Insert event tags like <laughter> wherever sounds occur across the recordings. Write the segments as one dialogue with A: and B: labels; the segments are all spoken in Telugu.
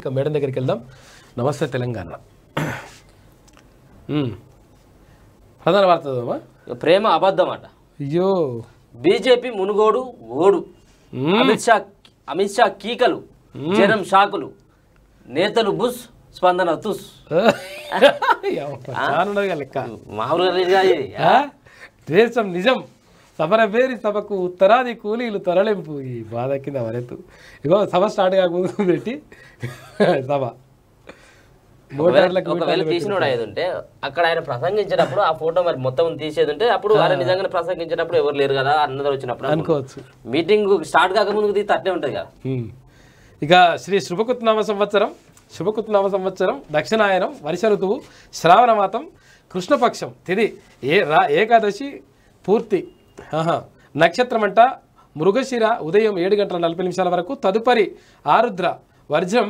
A: ఇక మేడం దగ్గరికి వెళ్దాం నమస్తే తెలంగాణ ప్రధాన వార్త ప్రేమ అబద్ధం అట అయ్యో బీజేపీ
B: మునుగోడు ఓడు అమిత్ షా అమిత్ షా కీకలు జనం షాకులు నేతలు బుస్ స్పందన తుస్ <laughs>
A: మామూలుగా దేశం నిజం సమరవేరి సభకు ఉత్తరాది కూలీలు తరలింపు ఈ బాధ కింద వరెత్తు ఇగో సభ స్టార్ట్ కాకముందు పెట్టి సభ అయ్యేది ఉంటే
B: అక్కడ ఆయన ప్రసంగించినప్పుడు ఆ ఫోటో మరి మొత్తం తీసేది ఉంటే అప్పుడు నిజంగా ప్రసంగించినప్పుడు ఎవరు లేరు కదా అన్నదారు వచ్చినప్పుడు
A: అనుకోవచ్చు మీటింగ్ స్టార్ట్ కాకముందు తట్టే ఉంటుంది కదా ఇక శ్రీ శుభకృత్నామ సంవత్సరం శుభకృత్నామ సంవత్సరం దక్షిణాయనం వర్ష ఋతువు శ్రావణ మాతం కృష్ణపక్షం తిది ఏ రా ఏకాదశి పూర్తి నక్షత్రం అంట మృగశిర ఉదయం ఏడు గంటల నలభై నిమిషాల వరకు తదుపరి ఆరుద్ర వర్జం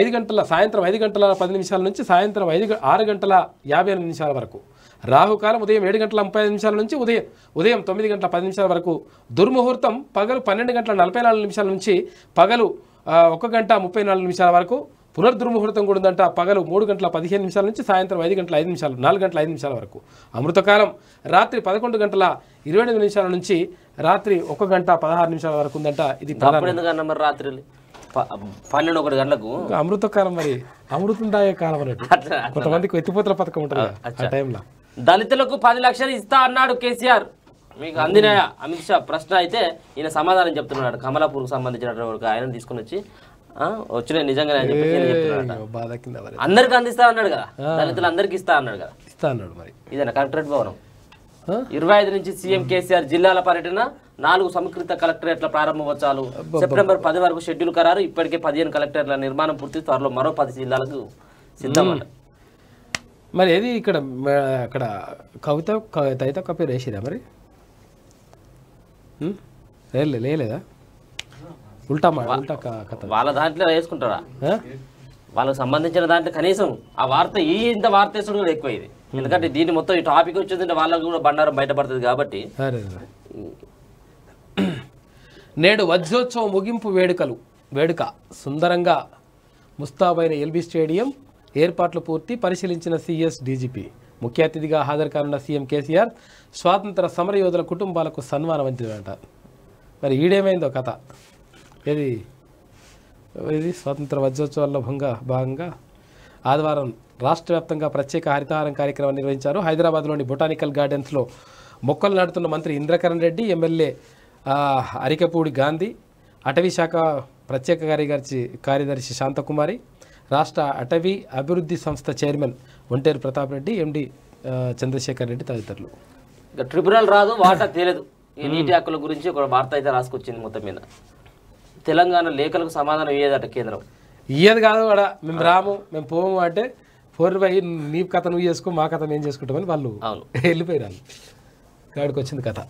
A: ఐదు గంటల సాయంత్రం ఐదు గంటల పది నిమిషాల నుంచి సాయంత్రం ఐదు ఆరు గంటల యాభై ఎనిమిది నిమిషాల వరకు రాహుకాలం ఉదయం ఏడు గంటల ముప్పై ఐదు నిమిషాల నుంచి ఉదయం ఉదయం తొమ్మిది గంటల పది నిమిషాల వరకు దుర్ముహూర్తం పగలు పన్నెండు గంటల నలభై నాలుగు నిమిషాల నుంచి పగలు ఒక గంట ముప్పై నాలుగు నిమిషాల వరకు పునర్దుర్ముహూర్తం కూడా ఉందంట పగలు మూడు గంటల పదిహేను నిమిషాల నుంచి సాయంత్రం ఐదు గంటల ఐదు నిమిషాలు నాలుగు గంటల ఐదు నిమిషాల వరకు అమృతకాలం రాత్రి పదకొండు గంటల ఇరవై ఎనిమిది నిమిషాల నుంచి రాత్రి ఒక గంట పదహారు నిమిషాల వరకు ఉందంట ఇది రాత్రి పన్నెండు ఒకటి గంటలకు అమృత కాలం మరి అమృతం దాయే కాలం అన్నట్టు కొంతమందికి ఎత్తిపోతల పథకం ఉంటుంది
B: దళితులకు పది లక్షలు ఇస్తా అన్నాడు కేసీఆర్ మీకు అందిన అమిత్ షా ప్రశ్న అయితే ఈయన సమాధానం చెప్తున్నాడు కమలాపూర్కు సంబంధించిన ఆయన తీసుకుని వచ్చి వచ్చినాయి నిజంగానే అందరికి అందిస్తా అన్నాడు కదా దళితులు అందరికి ఇస్తా అన్నాడు కదా ఇస్తా అన్నాడు మరి ఇదేనా కలెక్టరేట్ భవనం ఇరవై ఐదు నుంచి సీఎం కేసీఆర్ జిల్లాల పర్యటన నాలుగు సమకృత కలెక్టరేట్ల ప్రారంభోత్సవాలు సెప్టెంబర్ పది వరకు షెడ్యూల్ ఖరారు ఇప్పటికే పదిహేను కలెక్టరేట్ల నిర్మాణం పూర్తి త్వరలో మరో పది జిల్లాలకు సిద్ధమట
A: మరి ఏది ఇక్కడ అక్కడ కవిత తైత కపి రేసిదా మరి లేదా ఉల్టా ఉల్టా కథ వాళ్ళ
B: దాంట్లో వేసుకుంటారా వాళ్ళకు సంబంధించిన దాంట్లో కనీసం ఆ వార్త ఈ ఇంత వార్త వేసుడు కూడా ఎక్కువ ఇది ఎందుకంటే దీన్ని మొత్తం ఈ టాపిక్ వచ్చిందంటే వాళ్ళకు కూడా బండారం బయటపడుతుంది కాబట్టి
A: నేడు వజ్రోత్సవం ముగింపు వేడుకలు వేడుక సుందరంగా ముస్తాబైన ఎల్బీ స్టేడియం ఏర్పాట్లు పూర్తి పరిశీలించిన సీఎస్ డీజీపీ ముఖ్య అతిథిగా హాజరు కానున్న సీఎం కేసీఆర్ స్వాతంత్ర సమరయోధుల కుటుంబాలకు సన్మానం అందించారట మరి ఈడేమైందో కథ ఏది ఇది స్వాతంత్ర వజ్రోత్సవాల్లో భంగ భాగంగా ఆదివారం రాష్ట్ర వ్యాప్తంగా ప్రత్యేక హరితహారం కార్యక్రమం నిర్వహించారు హైదరాబాద్లోని బొటానికల్ గార్డెన్స్లో మొక్కలు నాటుతున్న మంత్రి ఇంద్రకరణ్ రెడ్డి ఎమ్మెల్యే అరికపూడి గాంధీ అటవీ శాఖ ప్రత్యేక కార్యదర్శి కార్యదర్శి శాంతకుమారి రాష్ట్ర అటవీ అభివృద్ధి సంస్థ చైర్మన్ ఒంటేరు ప్రతాప్ రెడ్డి ఎండి చంద్రశేఖర్ రెడ్డి తదితరులు
B: ట్రిబ్యునల్ రాదు వాటా తేలేదు ఈ నీటి హక్కుల గురించి ఒక వార్త అయితే రాసుకొచ్చింది మొత్తం మీద తెలంగాణ లేఖలకు సమాధానం ఇయ్యేదట కేంద్రం
A: ఇయ్యేది కాదు కూడా మేము రాము మేము పోము అంటే ఫోర్ బై నీ కథ నువ్వు చేసుకో మా కథ మేము చేసుకుంటామని వాళ్ళు వెళ్ళిపోయారు వాళ్ళు కాడికి వచ్చింది కథ